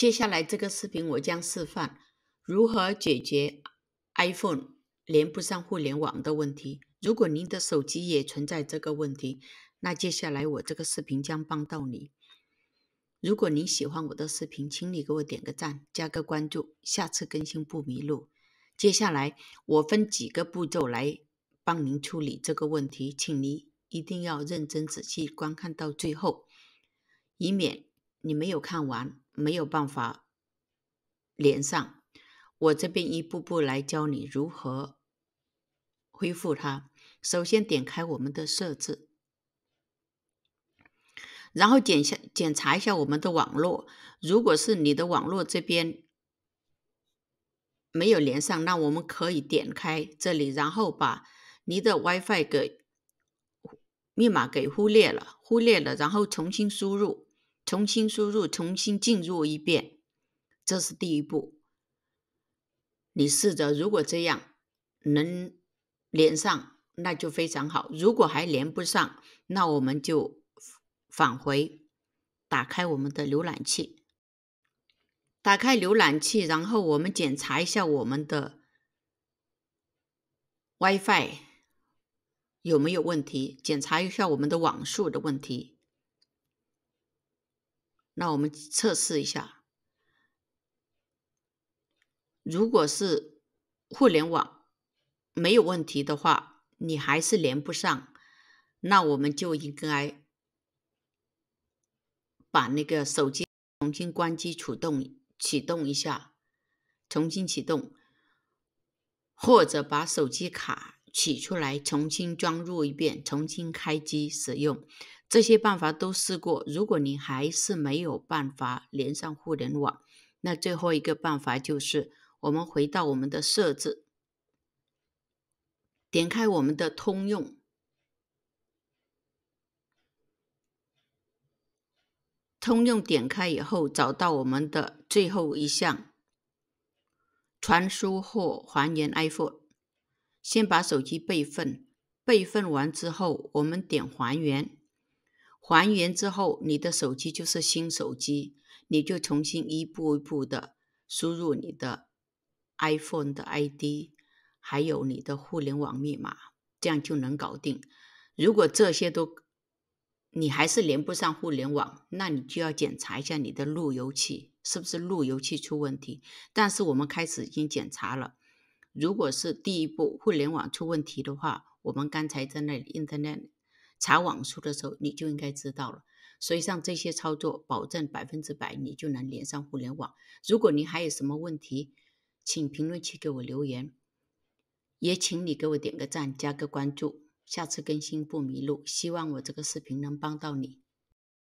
接下来这个视频我将示范如何解决 iPhone 连不上互联网的问题。如果您的手机也存在这个问题，那接下来我这个视频将帮到你。如果您喜欢我的视频，请你给我点个赞，加个关注，下次更新不迷路。接下来我分几个步骤来帮您处理这个问题，请您一定要认真仔细观看到最后，以免你没有看完。没有办法连上，我这边一步步来教你如何恢复它。首先点开我们的设置，然后检下检查一下我们的网络。如果是你的网络这边没有连上，那我们可以点开这里，然后把你的 WiFi 给密码给忽略了，忽略了，然后重新输入。重新输入，重新进入一遍，这是第一步。你试着，如果这样能连上，那就非常好。如果还连不上，那我们就返回，打开我们的浏览器，打开浏览器，然后我们检查一下我们的 WiFi 有没有问题，检查一下我们的网速的问题。那我们测试一下，如果是互联网没有问题的话，你还是连不上，那我们就应该把那个手机重新关机、启动、启动一下，重新启动，或者把手机卡取出来重新装入一遍，重新开机使用。这些办法都试过，如果你还是没有办法连上互联网，那最后一个办法就是我们回到我们的设置，点开我们的通用，通用点开以后，找到我们的最后一项传输或还原 iPhone，先把手机备份，备份完之后，我们点还原。还原之后，你的手机就是新手机，你就重新一步一步的输入你的 iPhone 的 ID，还有你的互联网密码，这样就能搞定。如果这些都你还是连不上互联网，那你就要检查一下你的路由器是不是路由器出问题。但是我们开始已经检查了，如果是第一步互联网出问题的话，我们刚才在那里 Internet。查网速的时候，你就应该知道了。所以像这些操作，保证百分之百你就能连上互联网。如果你还有什么问题，请评论区给我留言，也请你给我点个赞，加个关注，下次更新不迷路。希望我这个视频能帮到你。